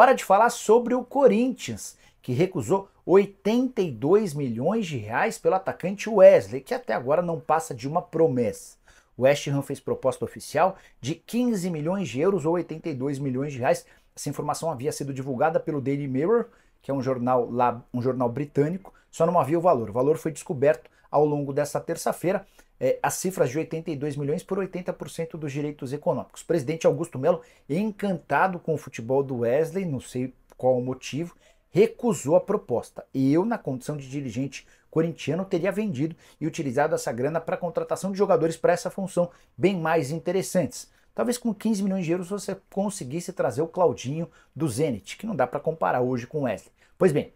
Hora de falar sobre o Corinthians, que recusou 82 milhões de reais pelo atacante Wesley, que até agora não passa de uma promessa. O West Ham fez proposta oficial de 15 milhões de euros ou 82 milhões de reais. Essa informação havia sido divulgada pelo Daily Mirror, que é um jornal lá, um jornal britânico, só não havia o valor. O valor foi descoberto ao longo dessa terça-feira é, cifras de 82 milhões por 80% dos direitos econômicos. O presidente Augusto Melo, encantado com o futebol do Wesley, não sei qual o motivo, recusou a proposta. Eu, na condição de dirigente corintiano, teria vendido e utilizado essa grana para contratação de jogadores para essa função bem mais interessantes. Talvez com 15 milhões de euros você conseguisse trazer o Claudinho do Zenit, que não dá para comparar hoje com o Wesley. Pois bem,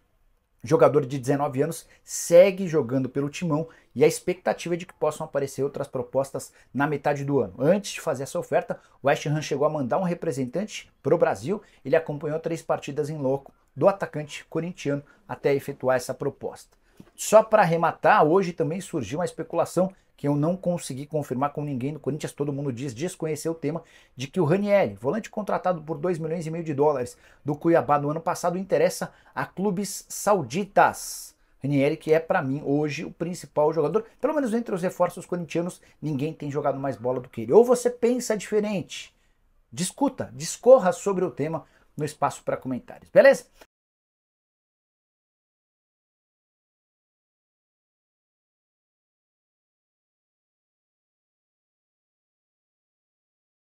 jogador de 19 anos segue jogando pelo timão e a expectativa é de que possam aparecer outras propostas na metade do ano. Antes de fazer essa oferta, o West Ham chegou a mandar um representante para o Brasil. Ele acompanhou três partidas em loco do atacante corintiano até efetuar essa proposta. Só para arrematar, hoje também surgiu uma especulação que eu não consegui confirmar com ninguém no Corinthians, todo mundo diz desconhecer o tema, de que o Ranieri, volante contratado por 2 milhões e meio de dólares do Cuiabá no ano passado, interessa a clubes sauditas. Ranieri, que é para mim hoje o principal jogador, pelo menos entre os reforços corintianos, ninguém tem jogado mais bola do que ele. Ou você pensa diferente, discuta, discorra sobre o tema no espaço para comentários, beleza?